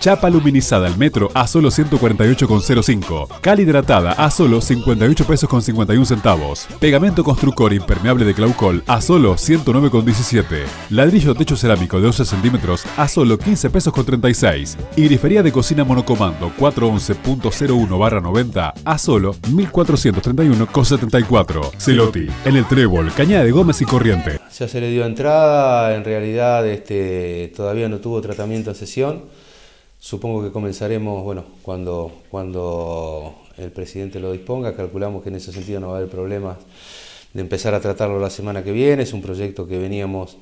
Chapa aluminizada al metro a solo 148,05. Cal hidratada a solo 58 pesos con 51 centavos. Pegamento constructor impermeable de Claucol a solo 109,17. Ladrillo techo cerámico de 11 centímetros a solo 15 pesos con 36. Y grifería de cocina monocomando 411.01 barra 90 a solo 1431,74. Celotti, en el Trébol, Cañada de Gómez y Corriente. Ya se le dio entrada, en realidad este, todavía no tuvo tratamiento a sesión. Supongo que comenzaremos, bueno, cuando, cuando el presidente lo disponga, calculamos que en ese sentido no va a haber problemas de empezar a tratarlo la semana que viene, es un proyecto que veníamos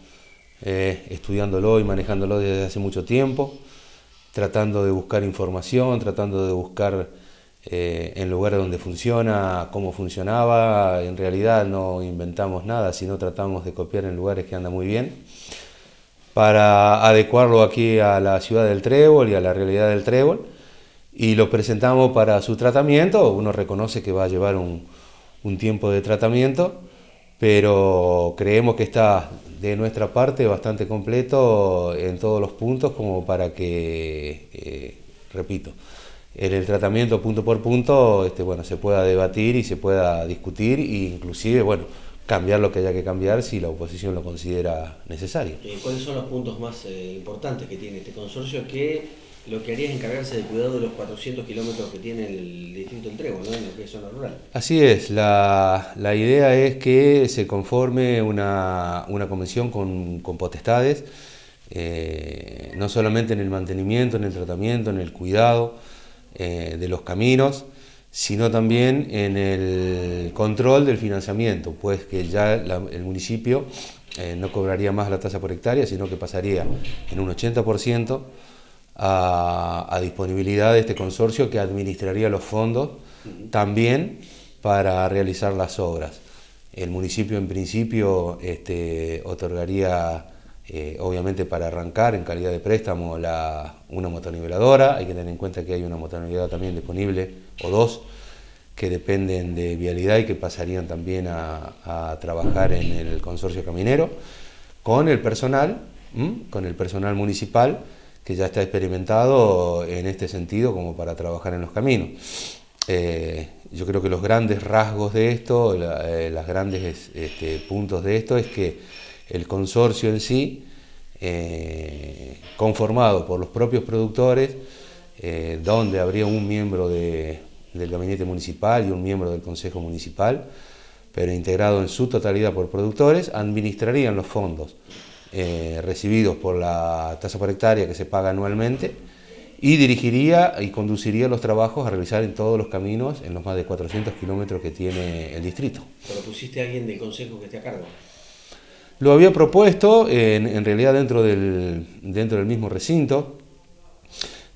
eh, estudiándolo y manejándolo desde hace mucho tiempo, tratando de buscar información, tratando de buscar en eh, lugares donde funciona, cómo funcionaba, en realidad no inventamos nada, sino tratamos de copiar en lugares que anda muy bien para adecuarlo aquí a la ciudad del trébol y a la realidad del trébol. Y lo presentamos para su tratamiento. Uno reconoce que va a llevar un, tiempo de tratamiento, pero creemos que está de nuestra parte bastante completo en todos los puntos como para que, eh, repito, en el tratamiento punto por punto este, bueno, se pueda debatir y se pueda discutir e inclusive, bueno, cambiar lo que haya que cambiar si la oposición lo considera necesario. Eh, ¿Cuáles son los puntos más eh, importantes que tiene este consorcio que lo que haría es encargarse del cuidado de los 400 kilómetros que tiene el distrito entrego ¿no? en lo que es zona rural. Así es, la, la idea es que se conforme una, una convención con, potestades, eh, no solamente en el mantenimiento, en el tratamiento, en el cuidado de los caminos, sino también en el control del financiamiento, pues que ya el municipio eh, no cobraría más la tasa por hectárea, sino que pasaría en un 80% a, disponibilidad de este consorcio que administraría los fondos también para realizar las obras. El municipio en principio este, otorgaría eh, obviamente para arrancar en calidad de préstamo la, una motoniveladora, hay que tener en cuenta que hay una motoniveladora también disponible o dos que dependen de vialidad y que pasarían también a, trabajar en el consorcio caminero, con el personal, con el personal municipal que ya está experimentado en este sentido como para trabajar en los caminos. Eh, yo creo que los grandes rasgos de esto, los eh, grandes este, puntos de esto es que el consorcio en sí, eh, conformado por los propios productores, eh, donde habría un miembro del gabinete municipal y un miembro del consejo municipal, pero integrado en su totalidad por productores, administrarían los fondos eh, recibidos por la tasa por hectárea que se paga anualmente y dirigiría y conduciría los trabajos a realizar en todos los caminos, en los más de 400 kilómetros que tiene el distrito. ¿Propusiste a alguien del consejo que esté a cargo? Lo había propuesto, en, realidad dentro del, dentro del mismo recinto.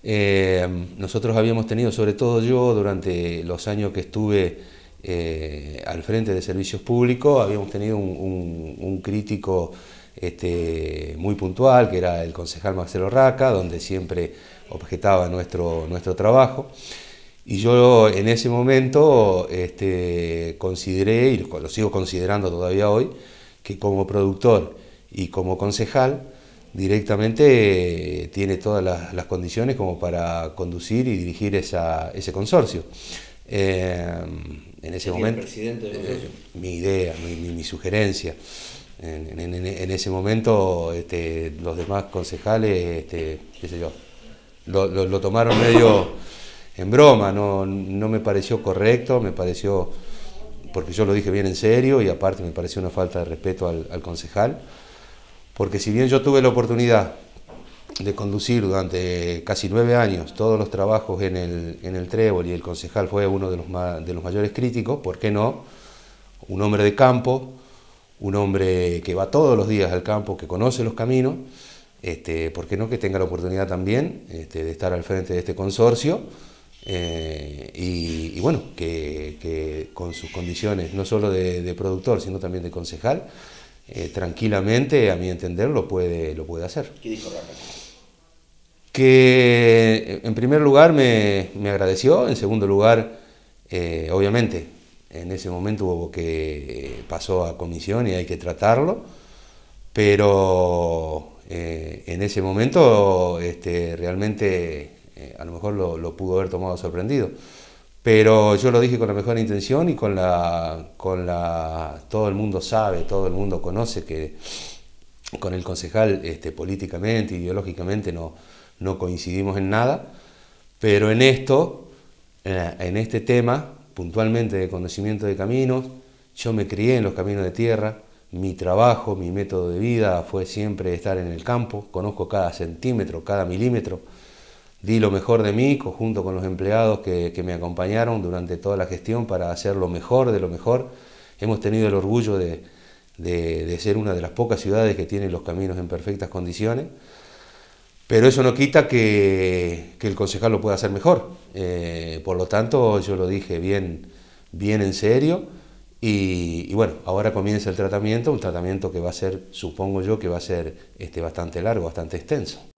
Eh, nosotros habíamos tenido, sobre todo yo, durante los años que estuve eh, al frente de servicios públicos, habíamos tenido un, crítico este, muy puntual, que era el concejal Marcelo Raca, donde siempre objetaba nuestro, nuestro trabajo. Y yo en ese momento este, consideré, y lo sigo considerando todavía hoy, que como productor y como concejal directamente eh, tiene todas las, condiciones como para conducir y dirigir esa, ese consorcio. Eh, en ese momento, presidente mi idea, mi, sugerencia. En, ese momento los demás concejales, este, qué sé yo, lo, lo tomaron medio en broma, no, no me pareció correcto, me pareció porque yo lo dije bien en serio y aparte me pareció una falta de respeto al, concejal, porque si bien yo tuve la oportunidad de conducir durante casi nueve años todos los trabajos en el, trébol y el concejal fue uno de los, mayores críticos, ¿por qué no? Un hombre de campo, un hombre que va todos los días al campo, que conoce los caminos, este, ¿por qué no que tenga la oportunidad también este, de estar al frente de este consorcio? Eh, y, bueno, que, con sus condiciones, no solo de, productor, sino también de concejal, eh, tranquilamente, a mi entender, lo puede, lo puede hacer. ¿Qué dijo Rafa? Que en primer lugar me, agradeció, en segundo lugar, eh, obviamente, en ese momento hubo que pasó a comisión y hay que tratarlo, pero en ese momento este, realmente eh, a lo mejor lo, lo, pudo haber tomado sorprendido. Pero yo lo dije con la mejor intención y con la, con la, todo el mundo sabe, todo el mundo conoce que con el concejal este, políticamente, ideológicamente no, no coincidimos en nada, pero en esto, en este tema, puntualmente de conocimiento de caminos, yo me crié en los caminos de tierra, mi trabajo, mi método de vida fue siempre estar en el campo, conozco cada centímetro, cada milímetro, Di lo mejor de mí, conjunto con los empleados que, me acompañaron durante toda la gestión para hacer lo mejor de lo mejor. Hemos tenido el orgullo de, ser una de las pocas ciudades que tiene los caminos en perfectas condiciones, pero eso no quita que, el concejal lo pueda hacer mejor. Eh, por lo tanto, yo lo dije bien, bien en serio y, y, bueno, ahora comienza el tratamiento, un tratamiento que va a ser, supongo yo, que va a ser este, bastante largo, bastante extenso.